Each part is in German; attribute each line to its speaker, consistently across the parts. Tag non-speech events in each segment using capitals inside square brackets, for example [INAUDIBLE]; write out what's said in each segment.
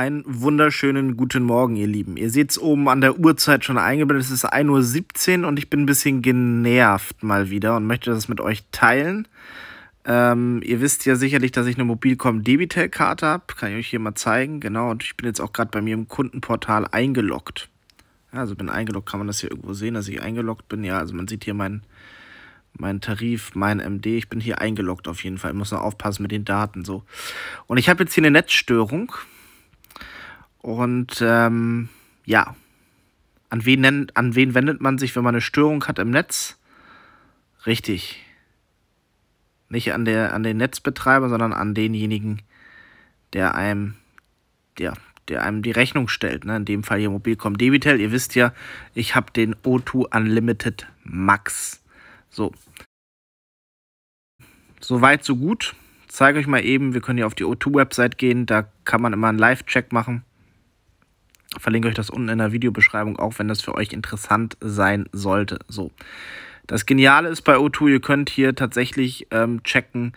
Speaker 1: Einen wunderschönen guten Morgen, ihr Lieben. Ihr seht es oben an der Uhrzeit schon eingeblendet. Es ist 1.17 Uhr und ich bin ein bisschen genervt mal wieder und möchte das mit euch teilen. Ähm, ihr wisst ja sicherlich, dass ich eine Mobilcom Debitel-Karte habe. Kann ich euch hier mal zeigen. Genau, und ich bin jetzt auch gerade bei mir im Kundenportal eingeloggt. Ja, also bin eingeloggt, kann man das hier irgendwo sehen, dass ich eingeloggt bin. Ja, also man sieht hier meinen mein Tarif, mein MD. Ich bin hier eingeloggt auf jeden Fall. Ich muss nur aufpassen mit den Daten so. Und ich habe jetzt hier eine Netzstörung. Und ähm, ja, an wen, nennt, an wen wendet man sich, wenn man eine Störung hat im Netz? Richtig. Nicht an, der, an den Netzbetreiber, sondern an denjenigen, der einem, der, der einem die Rechnung stellt. Ne? In dem Fall hier Mobilcom Debitel. Ihr wisst ja, ich habe den O2 Unlimited Max. So. Soweit, so gut. Ich zeige euch mal eben, wir können hier auf die O2-Website gehen. Da kann man immer einen Live-Check machen. Verlinke euch das unten in der Videobeschreibung, auch wenn das für euch interessant sein sollte. So. Das Geniale ist bei O2, ihr könnt hier tatsächlich ähm, checken,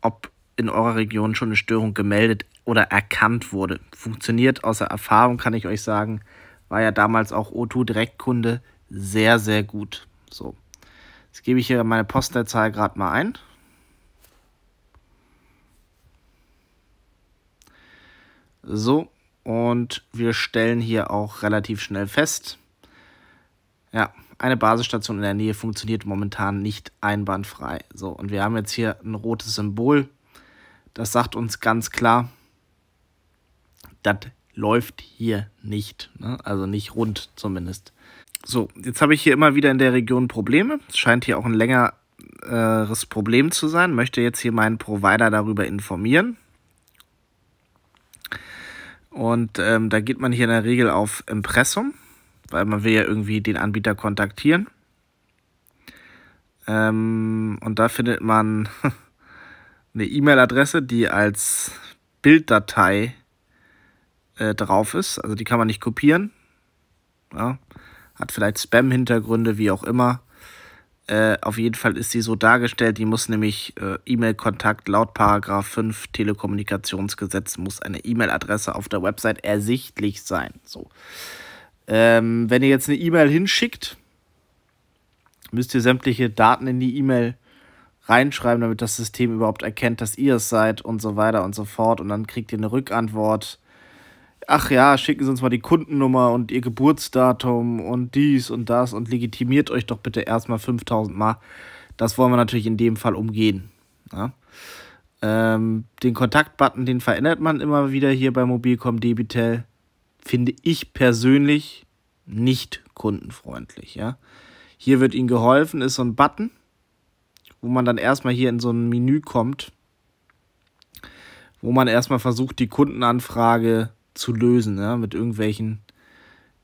Speaker 1: ob in eurer Region schon eine Störung gemeldet oder erkannt wurde. Funktioniert außer Erfahrung, kann ich euch sagen. War ja damals auch O2 Direktkunde sehr, sehr gut. So. Jetzt gebe ich hier meine Postleitzahl gerade mal ein. So, und wir stellen hier auch relativ schnell fest, ja, eine Basisstation in der Nähe funktioniert momentan nicht einbandfrei. So, und wir haben jetzt hier ein rotes Symbol. Das sagt uns ganz klar, das läuft hier nicht. Ne? Also nicht rund zumindest. So, jetzt habe ich hier immer wieder in der Region Probleme. Es scheint hier auch ein längeres Problem zu sein. Möchte jetzt hier meinen Provider darüber informieren. Und ähm, da geht man hier in der Regel auf Impressum, weil man will ja irgendwie den Anbieter kontaktieren. Ähm, und da findet man [LAUGHS] eine E-Mail-Adresse, die als Bilddatei äh, drauf ist. Also die kann man nicht kopieren. Ja. Hat vielleicht Spam-Hintergründe, wie auch immer. Äh, auf jeden Fall ist sie so dargestellt, die muss nämlich äh, E-Mail-Kontakt laut Paragraph 5 Telekommunikationsgesetz muss eine E-Mail-Adresse auf der Website ersichtlich sein. So. Ähm, wenn ihr jetzt eine E-Mail hinschickt, müsst ihr sämtliche Daten in die E-Mail reinschreiben, damit das System überhaupt erkennt, dass ihr es seid und so weiter und so fort. Und dann kriegt ihr eine Rückantwort ach ja, schicken Sie uns mal die Kundennummer und Ihr Geburtsdatum und dies und das und legitimiert euch doch bitte erstmal 5000 Mal. Das wollen wir natürlich in dem Fall umgehen. Ja? Ähm, den Kontaktbutton, den verändert man immer wieder hier bei Mobilcom Debitel. Finde ich persönlich nicht kundenfreundlich. Ja? Hier wird Ihnen geholfen, ist so ein Button, wo man dann erstmal hier in so ein Menü kommt, wo man erstmal versucht, die Kundenanfrage zu zu lösen, ja, mit irgendwelchen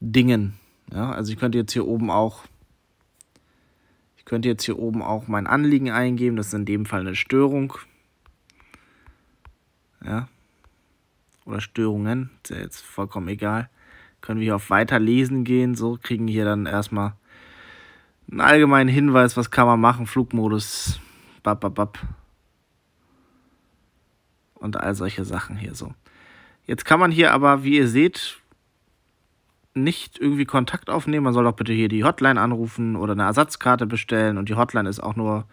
Speaker 1: Dingen. Ja. Also ich könnte jetzt hier oben auch, ich könnte jetzt hier oben auch mein Anliegen eingeben, das ist in dem Fall eine Störung. Ja. Oder Störungen, ist ja jetzt vollkommen egal. Können wir hier auf Weiterlesen gehen, so kriegen hier dann erstmal einen allgemeinen Hinweis, was kann man machen, Flugmodus, bap, bap, bap. Und all solche Sachen hier so. Jetzt kann man hier aber, wie ihr seht, nicht irgendwie Kontakt aufnehmen. Man soll doch bitte hier die Hotline anrufen oder eine Ersatzkarte bestellen. Und die Hotline ist auch nur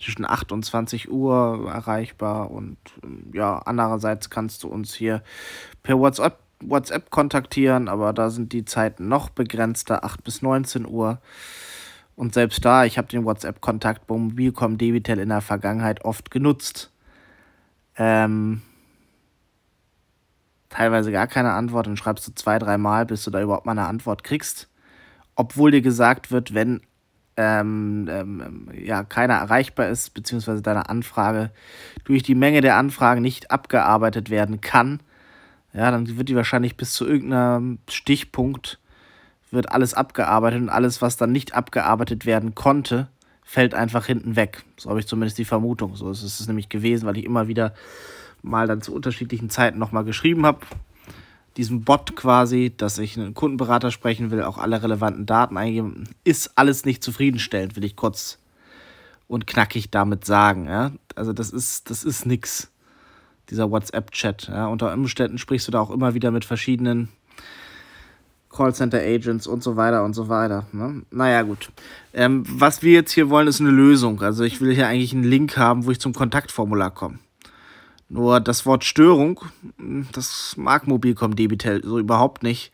Speaker 1: zwischen 8 und 20 Uhr erreichbar. Und ähm, ja, andererseits kannst du uns hier per WhatsApp, WhatsApp kontaktieren, aber da sind die Zeiten noch begrenzter, 8 bis 19 Uhr. Und selbst da, ich habe den WhatsApp-Kontakt bei Mobilcom Debitel in der Vergangenheit oft genutzt. Ähm, teilweise gar keine Antwort dann schreibst du zwei, dreimal, bis du da überhaupt mal eine Antwort kriegst. Obwohl dir gesagt wird, wenn ähm, ähm, ähm, ja, keiner erreichbar ist, beziehungsweise deine Anfrage durch die Menge der Anfragen nicht abgearbeitet werden kann, ja, dann wird die wahrscheinlich bis zu irgendeinem Stichpunkt wird alles abgearbeitet und alles, was dann nicht abgearbeitet werden konnte, fällt einfach hinten weg. So habe ich zumindest die Vermutung. So ist es nämlich gewesen, weil ich immer wieder mal dann zu unterschiedlichen Zeiten nochmal geschrieben habe. diesem Bot quasi, dass ich einen Kundenberater sprechen will, auch alle relevanten Daten eingeben, ist alles nicht zufriedenstellend, will ich kurz und knackig damit sagen. Ja? Also das ist, das ist nix, dieser WhatsApp-Chat. Ja? Unter Umständen sprichst du da auch immer wieder mit verschiedenen Callcenter-Agents und so weiter und so weiter. Ne? Naja, gut. Ähm, was wir jetzt hier wollen, ist eine Lösung. Also ich will hier eigentlich einen Link haben, wo ich zum Kontaktformular komme. Nur das Wort Störung, das mag Mobilcom Debitel so überhaupt nicht.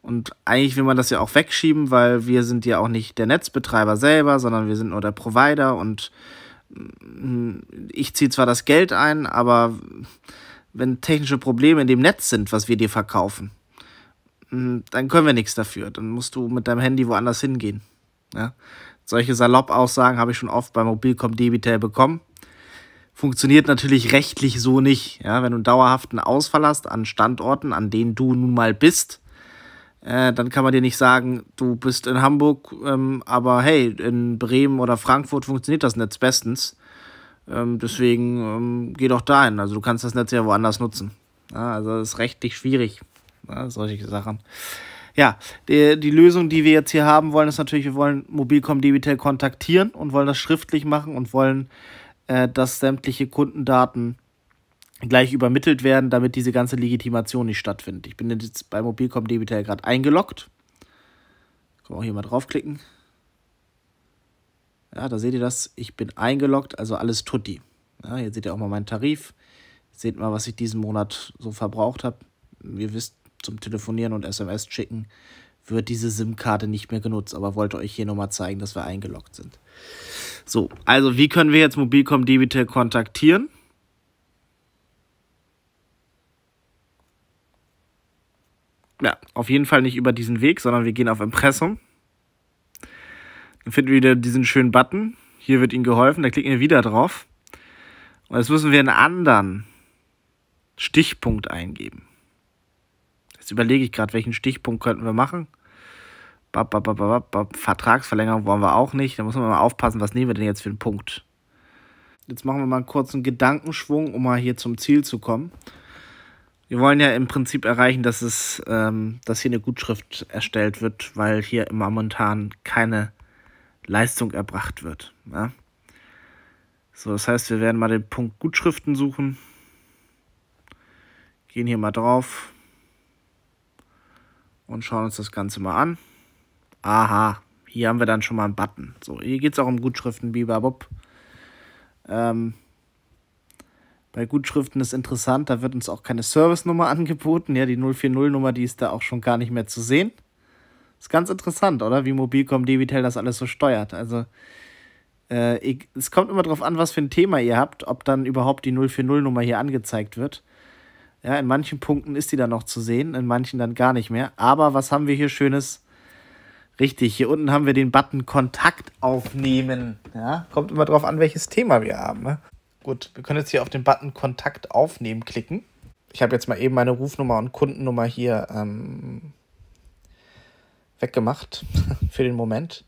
Speaker 1: Und eigentlich will man das ja auch wegschieben, weil wir sind ja auch nicht der Netzbetreiber selber, sondern wir sind nur der Provider und mm, ich ziehe zwar das Geld ein, aber wenn technische Probleme in dem Netz sind, was wir dir verkaufen, mm, dann können wir nichts dafür. Dann musst du mit deinem Handy woanders hingehen. Ja? Solche Salopp-Aussagen habe ich schon oft bei Mobilcom Debitel bekommen funktioniert natürlich rechtlich so nicht. Ja, wenn du einen dauerhaften Ausfall hast an Standorten, an denen du nun mal bist, äh, dann kann man dir nicht sagen, du bist in Hamburg, ähm, aber hey, in Bremen oder Frankfurt funktioniert das Netz bestens. Ähm, deswegen ähm, geh doch dahin. Also du kannst das Netz ja woanders nutzen. Ja, also das ist rechtlich schwierig, ja, solche Sachen. Ja, die, die Lösung, die wir jetzt hier haben wollen, ist natürlich, wir wollen Mobilcom Debitel kontaktieren und wollen das schriftlich machen und wollen äh, dass sämtliche Kundendaten gleich übermittelt werden, damit diese ganze Legitimation nicht stattfindet. Ich bin jetzt bei Mobilcom Debitel gerade eingeloggt. Kann man auch hier mal draufklicken. Ja, da seht ihr das. Ich bin eingeloggt, also alles tutti. Ja, hier seht ihr auch mal meinen Tarif. Seht mal, was ich diesen Monat so verbraucht habe. Ihr wisst, zum Telefonieren und SMS schicken wird diese SIM-Karte nicht mehr genutzt, aber wollte euch hier nochmal zeigen, dass wir eingeloggt sind. So, also wie können wir jetzt Mobilcom Debitel kontaktieren? Ja, auf jeden Fall nicht über diesen Weg, sondern wir gehen auf Impressum. Dann finden wir wieder diesen schönen Button. Hier wird Ihnen geholfen, da klicken wir wieder drauf. Und jetzt müssen wir einen anderen Stichpunkt eingeben. Jetzt überlege ich gerade, welchen Stichpunkt könnten wir machen. Bap, bap, bap, Vertragsverlängerung wollen wir auch nicht. Da muss man mal aufpassen, was nehmen wir denn jetzt für einen Punkt. Jetzt machen wir mal einen kurzen Gedankenschwung, um mal hier zum Ziel zu kommen. Wir wollen ja im Prinzip erreichen, dass, es, ähm, dass hier eine Gutschrift erstellt wird, weil hier momentan keine Leistung erbracht wird. Ja? So, das heißt, wir werden mal den Punkt Gutschriften suchen. Gehen hier mal drauf und schauen uns das Ganze mal an aha, hier haben wir dann schon mal einen Button. So, hier geht es auch um Gutschriften, Biberbob. Ähm, bei Gutschriften ist interessant, da wird uns auch keine Service-Nummer [LAUGHS] angeboten. Ja, die 040-Nummer, die ist da auch schon gar nicht mehr zu sehen. Ist ganz interessant, oder? Wie Mobilcom, Debitel das alles so steuert. Also, äh, ich, es kommt immer darauf an, was für ein Thema ihr habt, ob dann überhaupt die 040-Nummer hier angezeigt wird. Ja, in manchen Punkten ist die dann noch zu sehen, in manchen dann gar nicht mehr. Aber was haben wir hier Schönes? Richtig, hier unten haben wir den Button Kontakt aufnehmen. Ja, kommt immer drauf an, welches Thema wir haben. Ne? Gut, wir können jetzt hier auf den Button Kontakt aufnehmen klicken. Ich habe jetzt mal eben meine Rufnummer und Kundennummer hier ähm, weggemacht [LAUGHS] für den Moment.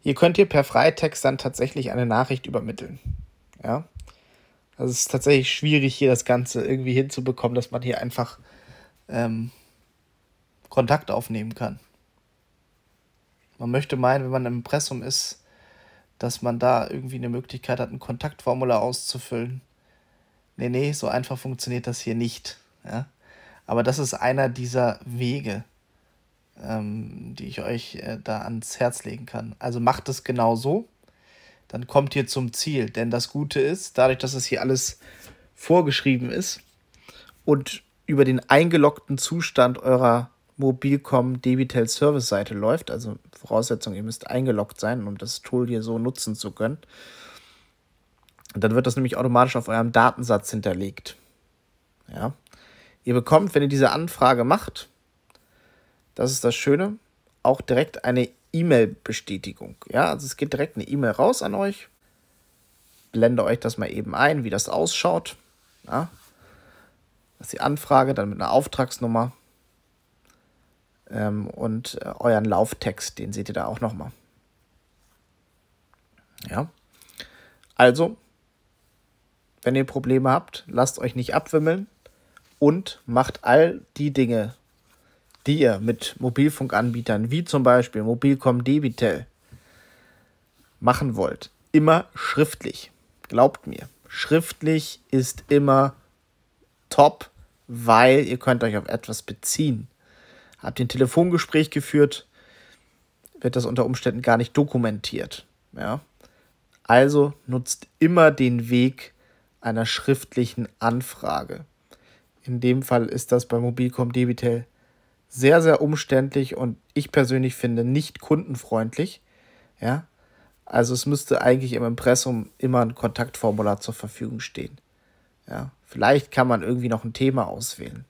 Speaker 1: Hier könnt ihr per Freitext dann tatsächlich eine Nachricht übermitteln. Ja. Also es ist tatsächlich schwierig, hier das Ganze irgendwie hinzubekommen, dass man hier einfach ähm, Kontakt aufnehmen kann man möchte meinen, wenn man im Impressum ist, dass man da irgendwie eine Möglichkeit hat, ein Kontaktformular auszufüllen. Nee, nee, so einfach funktioniert das hier nicht. Ja? Aber das ist einer dieser Wege, ähm, die ich euch äh, da ans Herz legen kann. Also macht es genau so, dann kommt ihr zum Ziel. Denn das Gute ist, dadurch, dass es hier alles vorgeschrieben ist und über den eingeloggten Zustand eurer Mobilcom Debitel Service Seite läuft. Also Voraussetzung, ihr müsst eingeloggt sein, um das Tool hier so nutzen zu können. Und dann wird das nämlich automatisch auf eurem Datensatz hinterlegt. Ja. Ihr bekommt, wenn ihr diese Anfrage macht, das ist das Schöne, auch direkt eine E-Mail-Bestätigung. Ja, also es geht direkt eine E-Mail raus an euch. Blende euch das mal eben ein, wie das ausschaut. Ja. Das ist die Anfrage, dann mit einer Auftragsnummer ähm, und äh, euren Lauftext, den seht ihr da auch nochmal. Ja, also, wenn ihr Probleme habt, lasst euch nicht abwimmeln und macht all die Dinge, die ihr mit Mobilfunkanbietern wie zum Beispiel Mobilcom Debitel machen wollt, immer schriftlich. Glaubt mir, schriftlich ist immer top, weil ihr könnt euch auf etwas beziehen habt ihr ein Telefongespräch geführt, wird das unter Umständen gar nicht dokumentiert. Ja? Also nutzt immer den Weg einer schriftlichen Anfrage. In dem Fall ist das bei Mobilcom Debitel sehr, sehr umständlich und ich persönlich finde nicht kundenfreundlich. Ja? Also es müsste eigentlich im Impressum immer ein Kontaktformular zur Verfügung stehen. Ja? Vielleicht kann man irgendwie noch ein Thema auswählen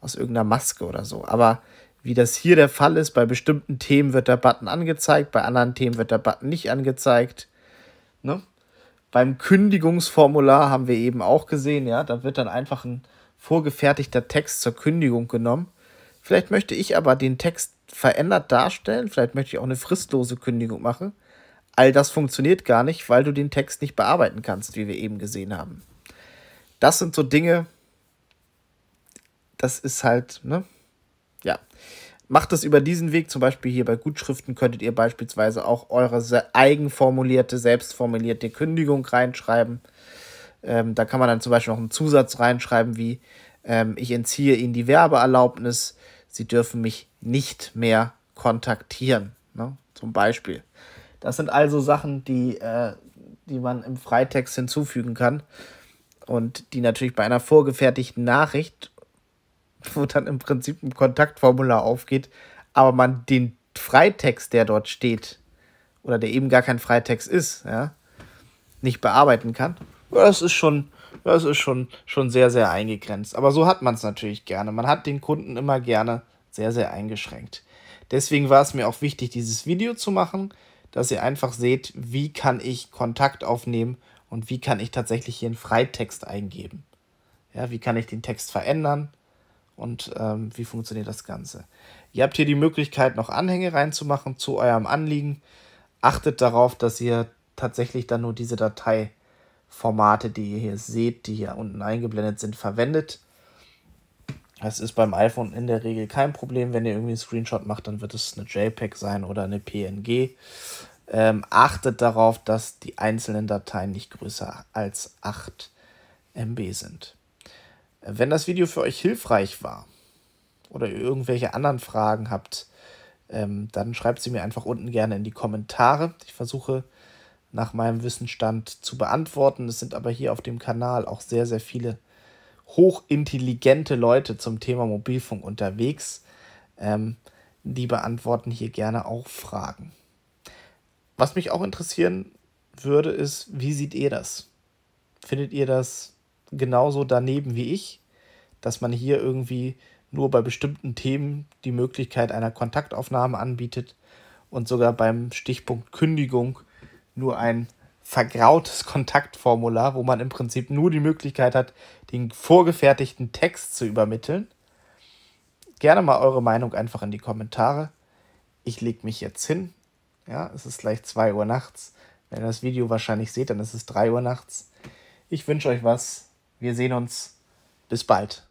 Speaker 1: aus irgendeiner Maske oder so. Aber wie das hier der Fall ist, bei bestimmten Themen wird der Button angezeigt, bei anderen Themen wird der Button nicht angezeigt. Ne? Beim Kündigungsformular haben wir eben auch gesehen, ja, da wird dann einfach ein vorgefertigter Text zur Kündigung genommen. Vielleicht möchte ich aber den Text verändert darstellen, vielleicht möchte ich auch eine fristlose Kündigung machen. All das funktioniert gar nicht, weil du den Text nicht bearbeiten kannst, wie wir eben gesehen haben. Das sind so Dinge, das ist halt, ne? Ja. Macht es über diesen Weg, zum Beispiel hier bei Gutschriften könntet ihr beispielsweise auch eure eigenformulierte, selbstformulierte Kündigung reinschreiben. Ähm, da kann man dann zum Beispiel noch einen Zusatz reinschreiben wie, ähm, ich entziehe Ihnen die Werbeerlaubnis, Sie dürfen mich nicht mehr kontaktieren. Ne? Zum Beispiel. Das sind also Sachen, die, äh, die man im Freitext hinzufügen kann und die natürlich bei einer vorgefertigten Nachricht [LAUGHS] wo dann im Prinzip ein Kontaktformular aufgeht, aber man den Freitext, der dort steht, oder der eben gar kein Freitext ist, ja, nicht bearbeiten kann. Das ist schon, das ist schon, schon sehr, sehr eingegrenzt. Aber so hat man es natürlich gerne. Man hat den Kunden immer gerne sehr, sehr eingeschränkt. Deswegen war es mir auch wichtig, dieses Video zu machen, dass ihr einfach seht, wie kann ich Kontakt aufnehmen und wie kann ich tatsächlich hier einen Freitext eingeben. Ja, wie kann ich den Text verändern? und ähm, wie funktioniert das Ganze. Ihr habt hier die Möglichkeit, noch Anhänge reinzumachen zu eurem Anliegen. Achtet darauf, dass ihr tatsächlich dann nur diese Dateiformate, die ihr hier seht, die hier unten eingeblendet sind, verwendet. Das ist beim iPhone in der Regel kein Problem. Wenn ihr irgendwie einen Screenshot macht, dann wird es eine JPEG sein oder eine PNG. Ähm, achtet darauf, dass die einzelnen Dateien nicht größer als 8 MB sind. Wenn das Video für euch hilfreich war oder ihr irgendwelche anderen Fragen habt, ähm, dann schreibt sie mir einfach unten gerne in die Kommentare. Ich versuche nach meinem Wissenstand zu beantworten. Es sind aber hier auf dem Kanal auch sehr, sehr viele hochintelligente Leute zum Thema Mobilfunk unterwegs. Ähm, die beantworten hier gerne auch Fragen. Was mich auch interessieren würde, ist, wie seht ihr das? Findet ihr das genauso daneben wie ich, dass man hier irgendwie nur bei bestimmten Themen die Möglichkeit einer Kontaktaufnahme anbietet und sogar beim Stichpunkt Kündigung nur ein vergrautes Kontaktformular, wo man im Prinzip nur die Möglichkeit hat, den vorgefertigten Text zu übermitteln. Gerne mal eure Meinung einfach in die Kommentare. Ich lege mich jetzt hin. Ja, es ist gleich 2 Uhr nachts. Wenn ihr das Video wahrscheinlich seht, dann ist es 3 Uhr nachts. Ich wünsche euch was. Wir sehen uns. Bis bald.